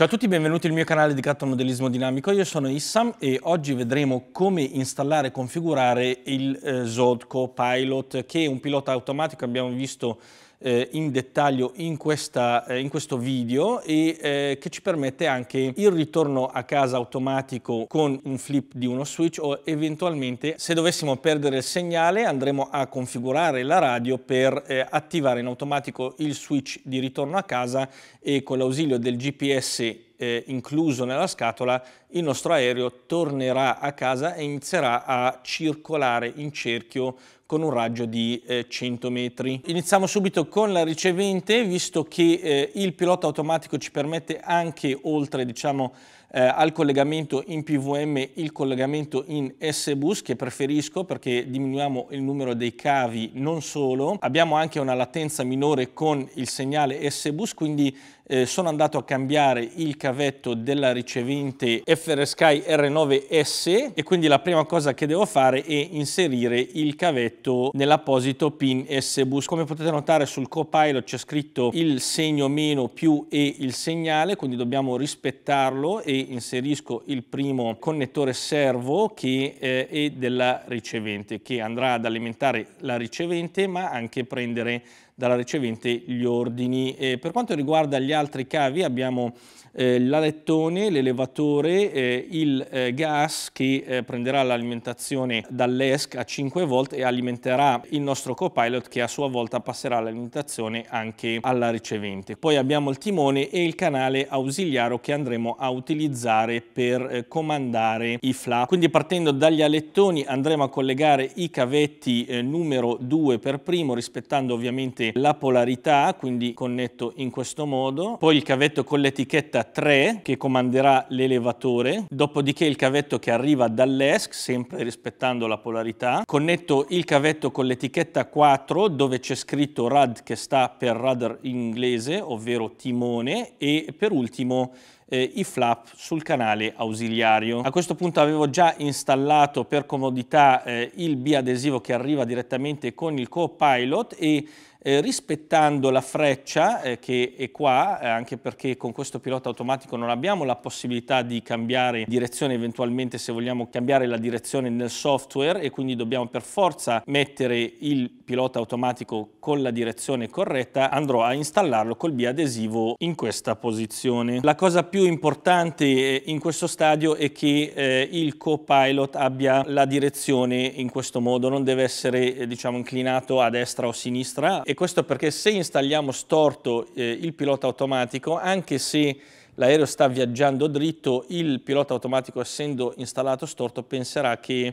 Ciao a tutti, benvenuti al mio canale di al modellismo dinamico. Io sono Issam e oggi vedremo come installare e configurare il eh, Zodco Pilot, che è un pilota automatico abbiamo visto eh, in dettaglio in, questa, eh, in questo video e eh, che ci permette anche il ritorno a casa automatico con un flip di uno switch o eventualmente se dovessimo perdere il segnale andremo a configurare la radio per eh, attivare in automatico il switch di ritorno a casa e con l'ausilio del GPS eh, incluso nella scatola, il nostro aereo tornerà a casa e inizierà a circolare in cerchio con un raggio di eh, 100 metri. Iniziamo subito con la ricevente, visto che eh, il pilota automatico ci permette anche oltre diciamo, eh, al collegamento in PVM il collegamento in S-Bus che preferisco perché diminuiamo il numero dei cavi non solo, abbiamo anche una latenza minore con il segnale S-Bus quindi eh, sono andato a cambiare il cavetto della ricevente FRSky R9S e quindi la prima cosa che devo fare è inserire il cavetto nell'apposito pin S-Bus. Come potete notare sul copilot c'è scritto il segno meno più e il segnale quindi dobbiamo rispettarlo e inserisco il primo connettore servo che eh, è della ricevente, che andrà ad alimentare la ricevente ma anche prendere dalla ricevente gli ordini. E per quanto riguarda gli altri cavi abbiamo eh, l'alettone, l'elevatore, eh, il eh, gas che eh, prenderà l'alimentazione dall'ESC a 5 volt e alimenterà il nostro copilot che a sua volta passerà l'alimentazione anche alla ricevente. Poi abbiamo il timone e il canale ausiliario che andremo a utilizzare per eh, comandare i flap. Quindi partendo dagli alettoni andremo a collegare i cavetti eh, numero 2 per primo rispettando ovviamente la polarità, quindi connetto in questo modo, poi il cavetto con l'etichetta 3 che comanderà l'elevatore, dopodiché il cavetto che arriva dall'ESC, sempre rispettando la polarità, connetto il cavetto con l'etichetta 4 dove c'è scritto RAD che sta per radar in inglese, ovvero timone, e per ultimo eh, i flap sul canale ausiliario. A questo punto avevo già installato per comodità eh, il biadesivo che arriva direttamente con il copilot e eh, rispettando la freccia eh, che è qua, eh, anche perché con questo pilota automatico non abbiamo la possibilità di cambiare direzione eventualmente se vogliamo cambiare la direzione nel software e quindi dobbiamo per forza mettere il pilota automatico con la direzione corretta, andrò a installarlo col biadesivo in questa posizione. La cosa più importante eh, in questo stadio è che eh, il co-pilot abbia la direzione in questo modo, non deve essere eh, diciamo inclinato a destra o a sinistra e questo perché se installiamo storto eh, il pilota automatico, anche se l'aereo sta viaggiando dritto, il pilota automatico essendo installato storto penserà che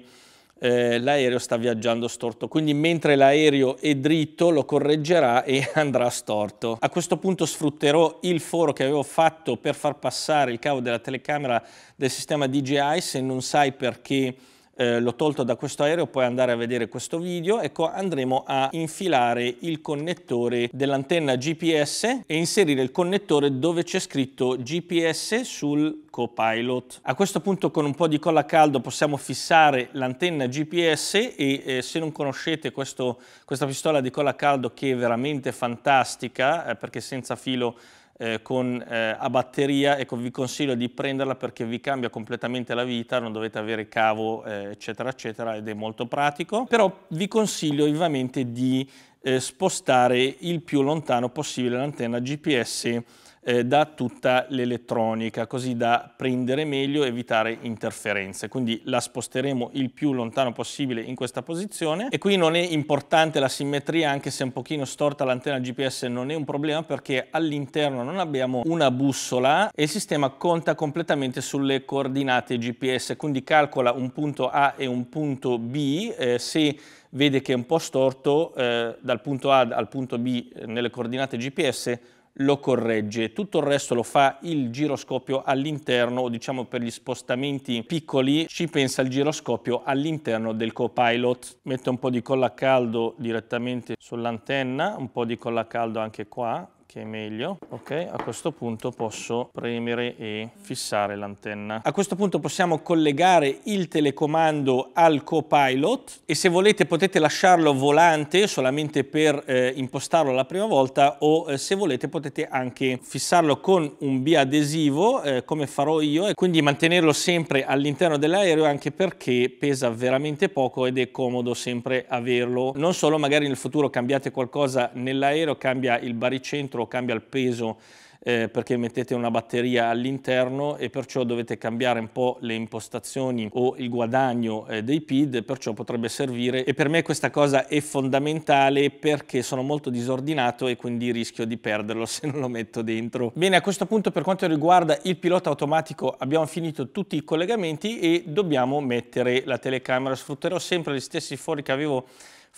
eh, l'aereo sta viaggiando storto, quindi mentre l'aereo è dritto lo correggerà e andrà storto. A questo punto sfrutterò il foro che avevo fatto per far passare il cavo della telecamera del sistema DJI, se non sai perché eh, l'ho tolto da questo aereo, puoi andare a vedere questo video. Ecco, andremo a infilare il connettore dell'antenna GPS e inserire il connettore dove c'è scritto GPS sul copilot. A questo punto con un po' di colla a caldo possiamo fissare l'antenna GPS e eh, se non conoscete questo, questa pistola di colla a caldo che è veramente fantastica eh, perché senza filo eh, con, eh, a batteria, ecco, vi consiglio di prenderla perché vi cambia completamente la vita, non dovete avere cavo, eh, eccetera, eccetera, ed è molto pratico. Però vi consiglio vivamente di eh, spostare il più lontano possibile l'antenna GPS eh, da tutta l'elettronica, così da prendere meglio e evitare interferenze. Quindi la sposteremo il più lontano possibile in questa posizione e qui non è importante la simmetria, anche se un pochino storta l'antenna GPS non è un problema perché all'interno non abbiamo una bussola e il sistema conta completamente sulle coordinate GPS, quindi calcola un punto A e un punto B, eh, se vede che è un po' storto eh, dal punto A al punto B eh, nelle coordinate GPS lo corregge, tutto il resto lo fa il giroscopio all'interno o diciamo per gli spostamenti piccoli ci pensa il giroscopio all'interno del copilot. Metto un po' di colla a caldo direttamente sull'antenna, un po' di colla a caldo anche qua che è meglio. Ok, a questo punto posso premere e fissare l'antenna. A questo punto possiamo collegare il telecomando al copilot e se volete potete lasciarlo volante solamente per eh, impostarlo la prima volta o eh, se volete potete anche fissarlo con un biadesivo eh, come farò io e quindi mantenerlo sempre all'interno dell'aereo anche perché pesa veramente poco ed è comodo sempre averlo. Non solo magari nel futuro cambiate qualcosa nell'aereo, cambia il baricentro dentro, cambia il peso eh, perché mettete una batteria all'interno e perciò dovete cambiare un po' le impostazioni o il guadagno eh, dei PID, perciò potrebbe servire e per me questa cosa è fondamentale perché sono molto disordinato e quindi rischio di perderlo se non lo metto dentro. Bene, a questo punto per quanto riguarda il pilota automatico abbiamo finito tutti i collegamenti e dobbiamo mettere la telecamera. Sfrutterò sempre gli stessi fori che avevo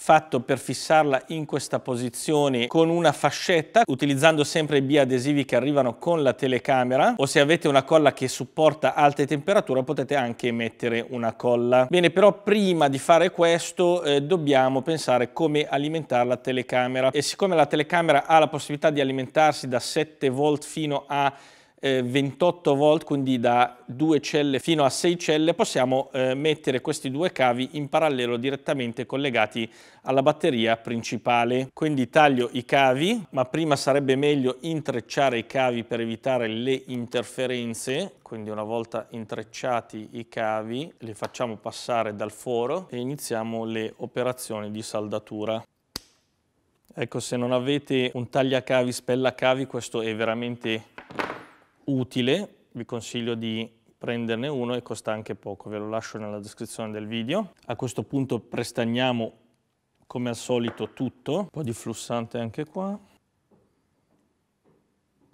fatto per fissarla in questa posizione con una fascetta utilizzando sempre i biadesivi che arrivano con la telecamera o se avete una colla che supporta alte temperature potete anche mettere una colla. Bene però prima di fare questo eh, dobbiamo pensare come alimentare la telecamera e siccome la telecamera ha la possibilità di alimentarsi da 7 volt fino a eh, 28 volt, quindi da 2 celle fino a 6 celle, possiamo eh, mettere questi due cavi in parallelo direttamente collegati alla batteria principale. Quindi taglio i cavi, ma prima sarebbe meglio intrecciare i cavi per evitare le interferenze. Quindi una volta intrecciati i cavi li facciamo passare dal foro e iniziamo le operazioni di saldatura. Ecco, se non avete un tagliacavi, spellacavi, questo è veramente utile, vi consiglio di prenderne uno e costa anche poco, ve lo lascio nella descrizione del video. A questo punto prestagniamo come al solito tutto, un po' di flussante anche qua,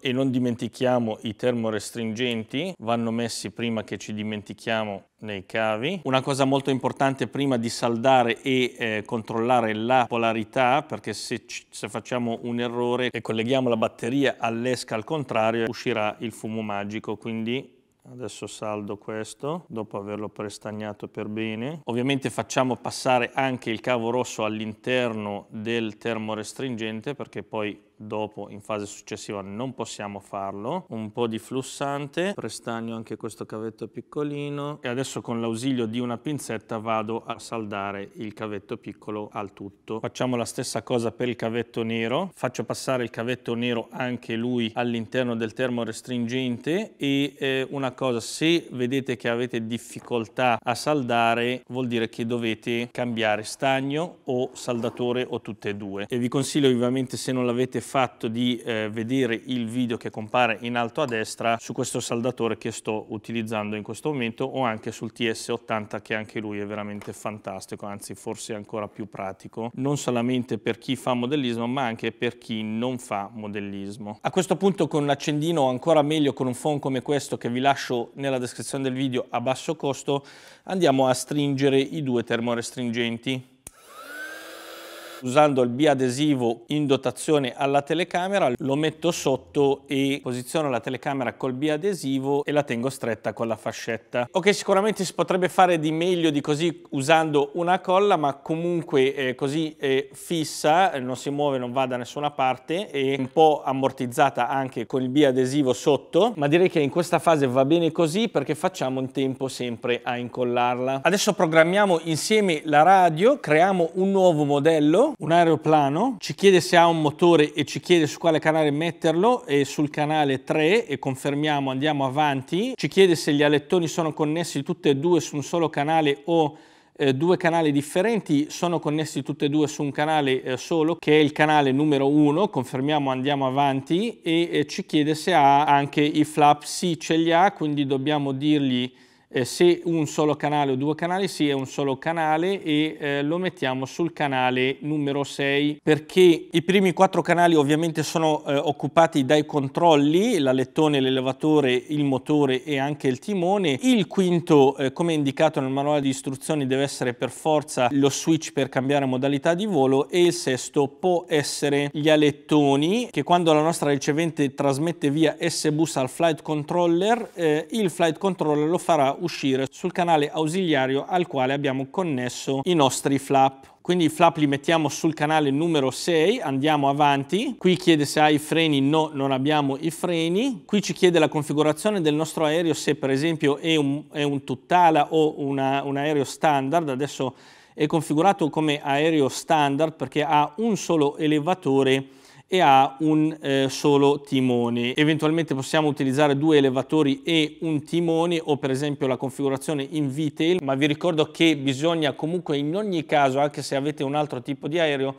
e non dimentichiamo i termorestringenti, vanno messi prima che ci dimentichiamo nei cavi. Una cosa molto importante prima di saldare e eh, controllare la polarità perché se, se, facciamo un errore e colleghiamo la batteria all'esca al contrario uscirà il fumo magico quindi Adesso saldo questo, dopo averlo prestagnato per bene. Ovviamente facciamo passare anche il cavo rosso all'interno del termorestringente perché poi dopo in fase successiva non possiamo farlo, un po' di flussante, prestagno anche questo cavetto piccolino e adesso con l'ausilio di una pinzetta vado a saldare il cavetto piccolo al tutto. Facciamo la stessa cosa per il cavetto nero, faccio passare il cavetto nero anche lui all'interno del termorestringente e eh, una cosa, se vedete che avete difficoltà a saldare vuol dire che dovete cambiare stagno o saldatore o tutte e due e vi consiglio ovviamente se non l'avete fatto di eh, vedere il video che compare in alto a destra su questo saldatore che sto utilizzando in questo momento o anche sul TS80 che anche lui è veramente fantastico, anzi forse ancora più pratico, non solamente per chi fa modellismo ma anche per chi non fa modellismo. A questo punto con un accendino o ancora meglio con un phone come questo che vi lascio nella descrizione del video a basso costo andiamo a stringere i due termorestringenti usando il biadesivo in dotazione alla telecamera, lo metto sotto e posiziono la telecamera col biadesivo e la tengo stretta con la fascetta. Ok, sicuramente si potrebbe fare di meglio di così usando una colla, ma comunque eh, così è eh, fissa, eh, non si muove, non va da nessuna parte è un po' ammortizzata anche con il biadesivo sotto, ma direi che in questa fase va bene così perché facciamo in tempo sempre a incollarla. Adesso programmiamo insieme la radio, creiamo un nuovo modello un aeroplano, ci chiede se ha un motore e ci chiede su quale canale metterlo e sul canale 3 e confermiamo, andiamo avanti, ci chiede se gli alettoni sono connessi tutti e due su un solo canale o eh, due canali differenti sono connessi tutti e due su un canale eh, solo che è il canale numero 1 confermiamo andiamo avanti e eh, ci chiede se ha anche i flap sì ce li ha quindi dobbiamo dirgli eh, se un solo canale o due canali, sì è un solo canale e eh, lo mettiamo sul canale numero 6 perché i primi quattro canali ovviamente sono eh, occupati dai controlli, l'alettone, l'elevatore, il motore e anche il timone. Il quinto, eh, come indicato nel manuale di istruzioni, deve essere per forza lo switch per cambiare modalità di volo e il sesto può essere gli alettoni che quando la nostra ricevente trasmette via S-Bus al flight controller, eh, il flight controller lo farà uscire sul canale ausiliario al quale abbiamo connesso i nostri flap quindi i flap li mettiamo sul canale numero 6, andiamo avanti, qui chiede se ha i freni, no non abbiamo i freni, qui ci chiede la configurazione del nostro aereo se per esempio è un, è un tuttala o una, un aereo standard, adesso è configurato come aereo standard perché ha un solo elevatore e ha un eh, solo timone. Eventualmente possiamo utilizzare due elevatori e un timone o per esempio la configurazione in V-tail, ma vi ricordo che bisogna comunque in ogni caso, anche se avete un altro tipo di aereo,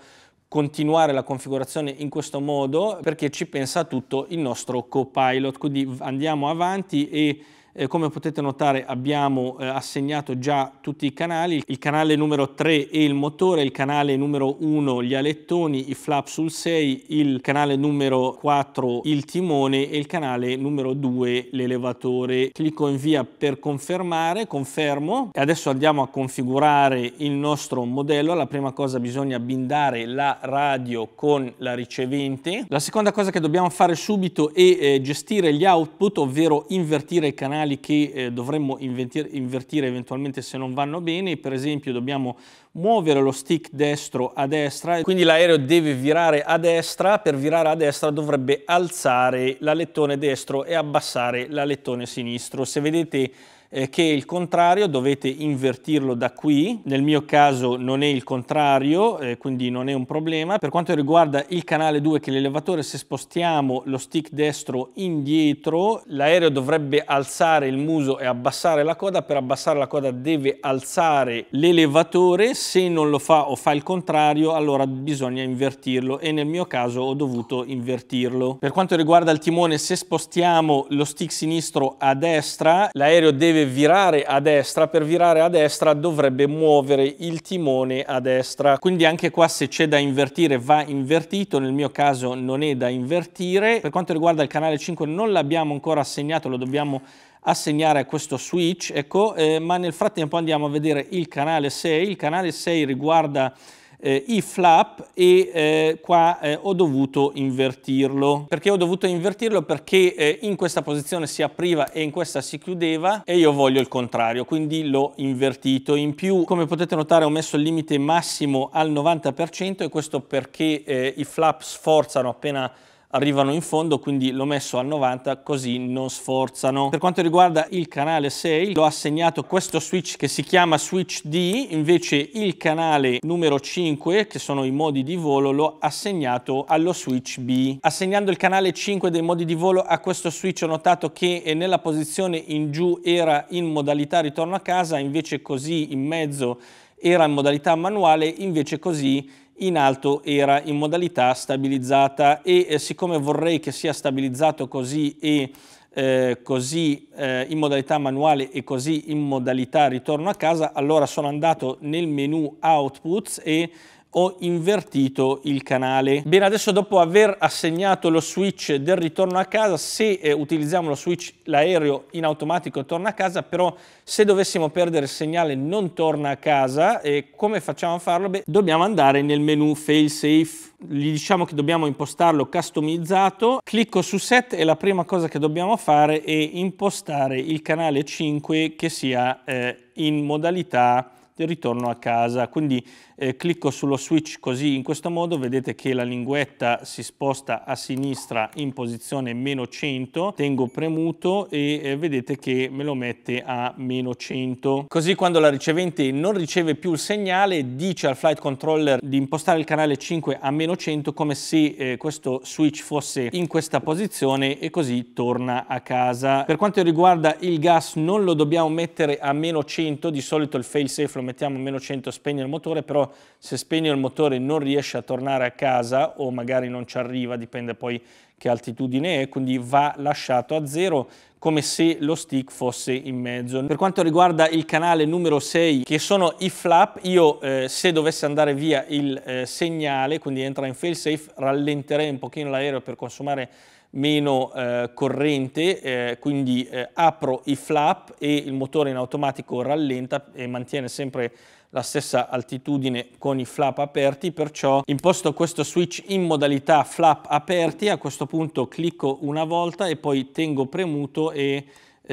continuare la configurazione in questo modo perché ci pensa tutto il nostro copilot. Quindi andiamo avanti e eh, come potete notare abbiamo eh, assegnato già tutti i canali, il canale numero 3 e il motore, il canale numero 1 gli alettoni, i flap sul 6, il canale numero 4 il timone e il canale numero 2 l'elevatore. Clicco invia per confermare, confermo e adesso andiamo a configurare il nostro modello. La prima cosa bisogna bindare la radio con la ricevente. La seconda cosa che dobbiamo fare subito è eh, gestire gli output, ovvero invertire i canali segnali che eh, dovremmo invertire eventualmente se non vanno bene, per esempio dobbiamo muovere lo stick destro a destra, quindi l'aereo deve virare a destra, per virare a destra dovrebbe alzare l'alettone destro e abbassare l'alettone sinistro. Se vedete eh, che è il contrario, dovete invertirlo da qui. Nel mio caso non è il contrario, eh, quindi non è un problema. Per quanto riguarda il canale 2, che l'elevatore, se spostiamo lo stick destro indietro, l'aereo dovrebbe alzare il muso e abbassare la coda. Per abbassare la coda deve alzare l'elevatore. Se non lo fa o fa il contrario, allora bisogna invertirlo e nel mio caso ho dovuto invertirlo. Per quanto riguarda il timone, se spostiamo lo stick sinistro a destra, l'aereo deve deve virare a destra, per virare a destra dovrebbe muovere il timone a destra. Quindi anche qua se c'è da invertire va invertito, nel mio caso non è da invertire. Per quanto riguarda il canale 5 non l'abbiamo ancora assegnato, lo dobbiamo assegnare a questo switch, ecco, eh, ma nel frattempo andiamo a vedere il canale 6. Il canale 6 riguarda eh, i flap e eh, qua eh, ho dovuto invertirlo. Perché ho dovuto invertirlo? Perché eh, in questa posizione si apriva e in questa si chiudeva e io voglio il contrario, quindi l'ho invertito. In più, come potete notare, ho messo il limite massimo al 90% e questo perché eh, i flap sforzano appena arrivano in fondo, quindi l'ho messo al 90 così non sforzano. Per quanto riguarda il canale 6, l'ho assegnato questo switch che si chiama switch D, invece il canale numero 5, che sono i modi di volo, l'ho assegnato allo switch B. Assegnando il canale 5 dei modi di volo a questo switch ho notato che eh, nella posizione in giù era in modalità ritorno a casa, invece così in mezzo era in modalità manuale, invece così in alto era in modalità stabilizzata e eh, siccome vorrei che sia stabilizzato così e eh, così eh, in modalità manuale e così in modalità ritorno a casa, allora sono andato nel menu Outputs e ho invertito il canale. Bene, adesso dopo aver assegnato lo switch del ritorno a casa, se eh, utilizziamo lo switch l'aereo in automatico torna a casa, però se dovessimo perdere il segnale non torna a casa, e come facciamo a farlo? Beh, dobbiamo andare nel menu failsafe, gli diciamo che dobbiamo impostarlo customizzato, clicco su set e la prima cosa che dobbiamo fare è impostare il canale 5 che sia eh, in modalità di ritorno a casa. Quindi eh, clicco sullo switch così in questo modo vedete che la linguetta si sposta a sinistra in posizione meno 100 tengo premuto e eh, vedete che me lo mette a meno 100 così quando la ricevente non riceve più il segnale dice al flight controller di impostare il canale 5 a meno 100 come se eh, questo switch fosse in questa posizione e così torna a casa per quanto riguarda il gas non lo dobbiamo mettere a meno 100 di solito il failsafe lo mettiamo a meno 100 spegne il motore però se spegno il motore non riesce a tornare a casa o magari non ci arriva, dipende poi che altitudine è, quindi va lasciato a zero come se lo stick fosse in mezzo. Per quanto riguarda il canale numero 6 che sono i flap, io eh, se dovesse andare via il eh, segnale, quindi entra in failsafe, rallenterei un pochino l'aereo per consumare meno eh, corrente, eh, quindi eh, apro i flap e il motore in automatico rallenta e mantiene sempre la stessa altitudine con i flap aperti, perciò imposto questo switch in modalità flap aperti, a questo punto clicco una volta e poi tengo premuto e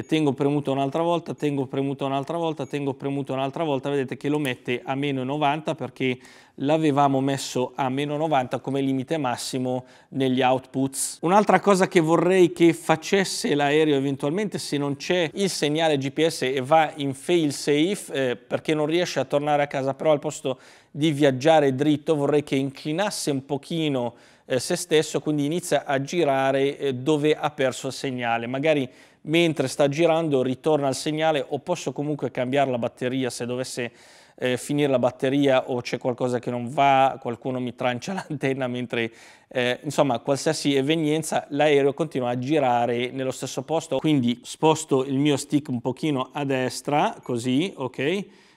tengo premuto un'altra volta, tengo premuto un'altra volta, tengo premuto un'altra volta, vedete che lo mette a meno 90 perché l'avevamo messo a meno 90 come limite massimo negli outputs. Un'altra cosa che vorrei che facesse l'aereo eventualmente se non c'è il segnale GPS e va in failsafe eh, perché non riesce a tornare a casa, però al posto di viaggiare dritto vorrei che inclinasse un pochino eh, se stesso, quindi inizia a girare eh, dove ha perso il segnale, magari mentre sta girando ritorna il segnale o posso comunque cambiare la batteria se dovesse eh, finire la batteria o c'è qualcosa che non va, qualcuno mi trancia l'antenna mentre eh, insomma qualsiasi evenienza l'aereo continua a girare nello stesso posto quindi sposto il mio stick un pochino a destra così ok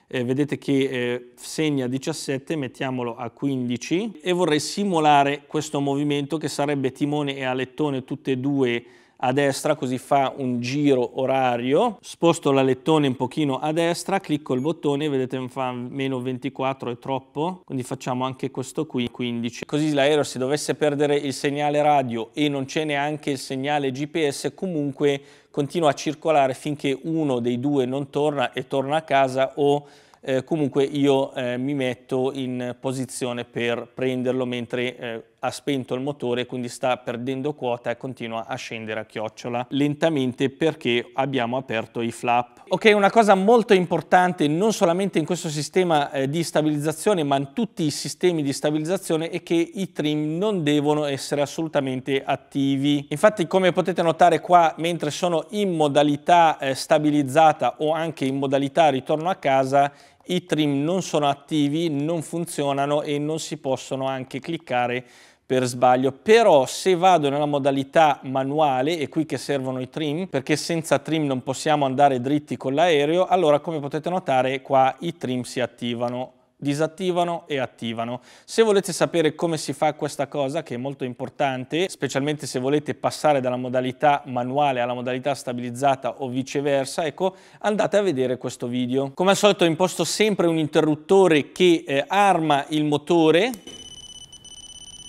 eh, vedete che eh, segna 17, mettiamolo a 15 e vorrei simulare questo movimento che sarebbe timone e alettone tutte e due a destra, così fa un giro orario. Sposto l'alettone un pochino a destra, clicco il bottone, vedete fa meno 24 è troppo, quindi facciamo anche questo qui, 15. Così l'aereo se dovesse perdere il segnale radio e non c'è neanche il segnale GPS, comunque continua a circolare finché uno dei due non torna e torna a casa o eh, comunque io eh, mi metto in posizione per prenderlo mentre eh, ha spento il motore quindi sta perdendo quota e continua a scendere a chiocciola lentamente perché abbiamo aperto i flap. Ok, una cosa molto importante non solamente in questo sistema eh, di stabilizzazione ma in tutti i sistemi di stabilizzazione è che i trim non devono essere assolutamente attivi. Infatti come potete notare qua mentre sono in modalità eh, stabilizzata o anche in modalità ritorno a casa i trim non sono attivi, non funzionano e non si possono anche cliccare per sbaglio, però se vado nella modalità manuale, è qui che servono i trim, perché senza trim non possiamo andare dritti con l'aereo, allora come potete notare qua i trim si attivano disattivano e attivano. Se volete sapere come si fa questa cosa, che è molto importante, specialmente se volete passare dalla modalità manuale alla modalità stabilizzata o viceversa, ecco, andate a vedere questo video. Come al solito imposto sempre un interruttore che eh, arma il motore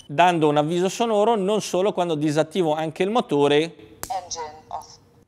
dando un avviso sonoro non solo quando disattivo anche il motore Engine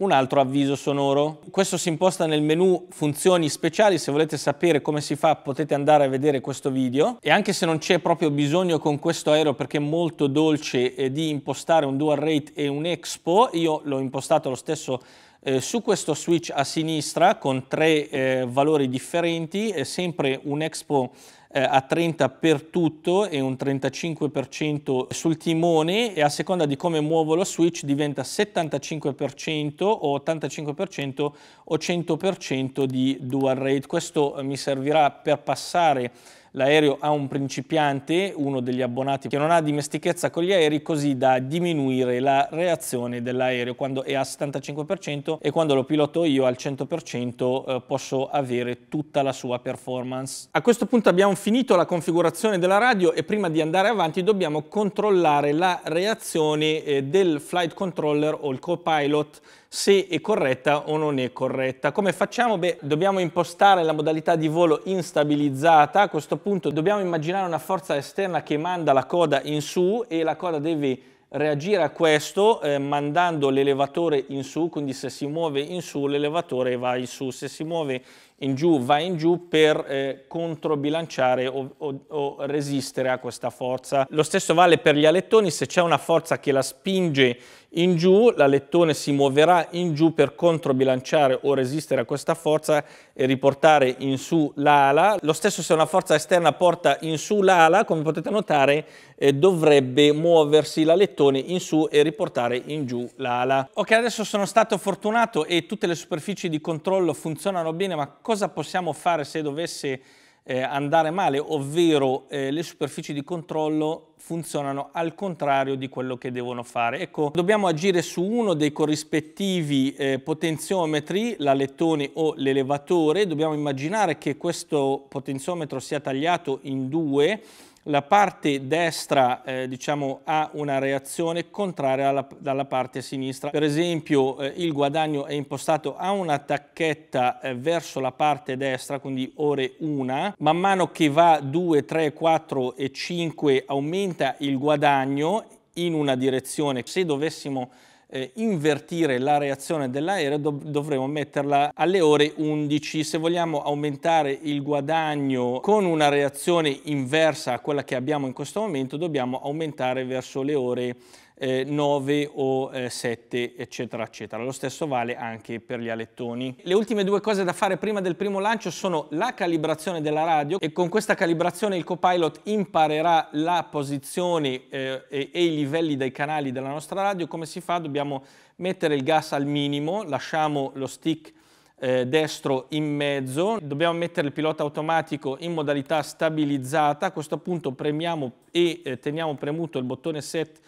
un altro avviso sonoro. Questo si imposta nel menu funzioni speciali, se volete sapere come si fa potete andare a vedere questo video e anche se non c'è proprio bisogno con questo aereo perché è molto dolce eh, di impostare un dual rate e un expo, io l'ho impostato lo stesso eh, su questo switch a sinistra con tre eh, valori differenti, è sempre un expo eh, a 30 per tutto e un 35% sul timone e a seconda di come muovo lo switch diventa 75% o 85% o 100% di dual rate. Questo mi servirà per passare l'aereo ha un principiante, uno degli abbonati che non ha dimestichezza con gli aerei, così da diminuire la reazione dell'aereo quando è al 75% e quando lo piloto io al 100% eh, posso avere tutta la sua performance. A questo punto abbiamo finito la configurazione della radio e prima di andare avanti dobbiamo controllare la reazione eh, del flight controller o il co-pilot se è corretta o non è corretta. Come facciamo? Beh, dobbiamo impostare la modalità di volo instabilizzata, a questo punto dobbiamo immaginare una forza esterna che manda la coda in su e la coda deve reagire a questo eh, mandando l'elevatore in su, quindi se si muove in su l'elevatore va in su, se si muove in giù, va in giù per eh, controbilanciare o, o, o, resistere a questa forza. Lo stesso vale per gli alettoni, se c'è una forza che la spinge in giù, l'alettone si muoverà in giù per controbilanciare o resistere a questa forza e riportare in su l'ala. Lo stesso se una forza esterna porta in su l'ala, come potete notare, eh, dovrebbe muoversi l'alettone in su e riportare in giù l'ala. Ok, adesso sono stato fortunato e tutte le superfici di controllo funzionano bene, ma cosa possiamo fare se dovesse eh, andare male, ovvero eh, le superfici di controllo funzionano al contrario di quello che devono fare. Ecco, dobbiamo agire su uno dei corrispettivi eh, potenziometri, l'alettone o l'elevatore, dobbiamo immaginare che questo potenziometro sia tagliato in due, la parte destra eh, diciamo, ha una reazione contraria alla, dalla parte sinistra. Per esempio eh, il guadagno è impostato a una tacchetta eh, verso la parte destra, quindi ore 1. Man mano che va 2, 3, 4 e 5 aumenta il guadagno in una direzione. Se dovessimo eh, invertire la reazione dell'aereo dov- dovremo metterla alle ore 11. Se vogliamo aumentare il guadagno con una reazione inversa a quella che abbiamo in questo momento dobbiamo aumentare verso le ore eh, 9 o eh, 7 eccetera eccetera. Lo stesso vale anche per gli alettoni. Le ultime due cose da fare prima del primo lancio sono la calibrazione della radio e con questa calibrazione il copilot imparerà la posizione eh, e, e i livelli dei canali della nostra radio. Come si fa? Dobbiamo mettere il gas al minimo, lasciamo lo stick eh, destro in mezzo, dobbiamo mettere il pilota automatico in modalità stabilizzata, a questo punto premiamo e eh, teniamo premuto il bottone set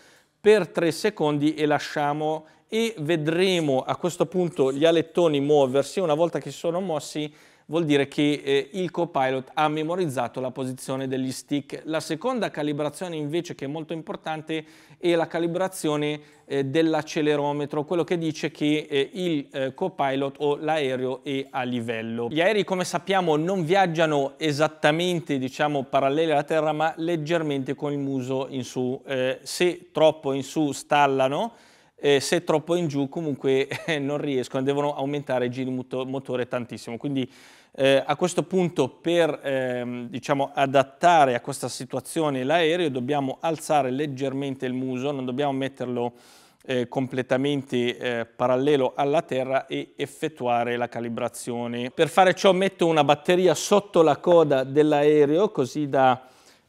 per 3 secondi e lasciamo e vedremo a questo punto gli alettoni muoversi, una volta che si sono mossi vuol dire che eh, il copilot ha memorizzato la posizione degli stick. La seconda calibrazione invece che è molto importante è la calibrazione eh, dell'accelerometro, quello che dice che eh, il eh, copilot o l'aereo è a livello. Gli aerei come sappiamo non viaggiano esattamente diciamo paralleli alla terra ma leggermente con il muso in su, eh, se troppo in su stallano eh, se troppo in giù comunque eh, non riescono, devono aumentare i giri motore tantissimo. Quindi eh, a questo punto per ehm, diciamo, adattare a questa situazione l'aereo dobbiamo alzare leggermente il muso, non dobbiamo metterlo eh, completamente eh, parallelo alla terra e effettuare la calibrazione. Per fare ciò metto una batteria sotto la coda dell'aereo così da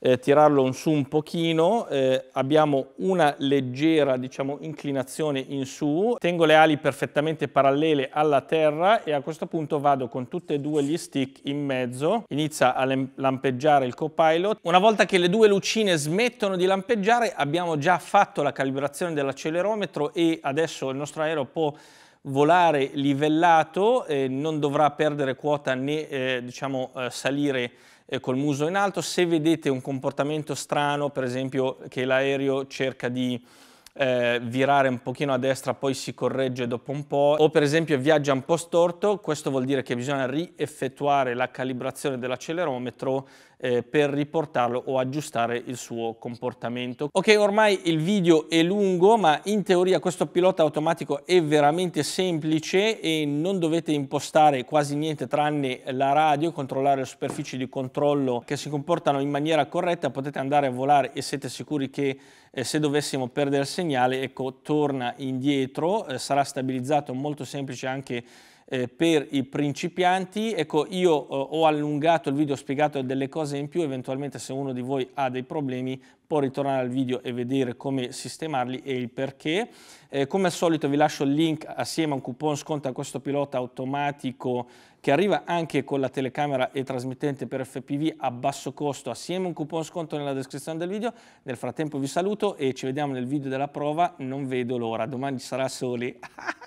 eh, tirarlo su un pochino, eh, abbiamo una leggera diciamo, inclinazione in su, tengo le ali perfettamente parallele alla terra e a questo punto vado con tutte e due gli stick in mezzo, inizia a lampeggiare il copilot. Una volta che le due lucine smettono di lampeggiare abbiamo già fatto la calibrazione dell'accelerometro e adesso il nostro aereo può volare livellato, eh, non dovrà perdere quota né eh, diciamo, eh, salire eh, col muso in alto, se vedete un comportamento strano, per esempio che l'aereo cerca di eh, virare un pochino a destra poi si corregge dopo un po' o per esempio viaggia un po' storto questo vuol dire che bisogna rieffettuare la calibrazione dell'accelerometro eh, per riportarlo o aggiustare il suo comportamento. Ok, ormai il video è lungo, ma in teoria questo pilota automatico è veramente semplice e non dovete impostare quasi niente tranne la radio, controllare le superfici di controllo che si comportano in maniera corretta, potete andare a volare e siete sicuri che eh, se dovessimo perdere il segnale, ecco, torna indietro, eh, sarà stabilizzato, molto semplice anche eh, per i principianti. Ecco, io eh, ho allungato il video, ho spiegato delle cose in più, eventualmente se uno di voi ha dei problemi può ritornare al video e vedere come sistemarli e il perché. Eh, come al solito vi lascio il link assieme a un coupon sconto a questo pilota automatico che arriva anche con la telecamera e trasmittente per FPV a basso costo assieme a un coupon sconto nella descrizione del video. Nel frattempo vi saluto e ci vediamo nel video della prova, non vedo l'ora, domani sarà soli.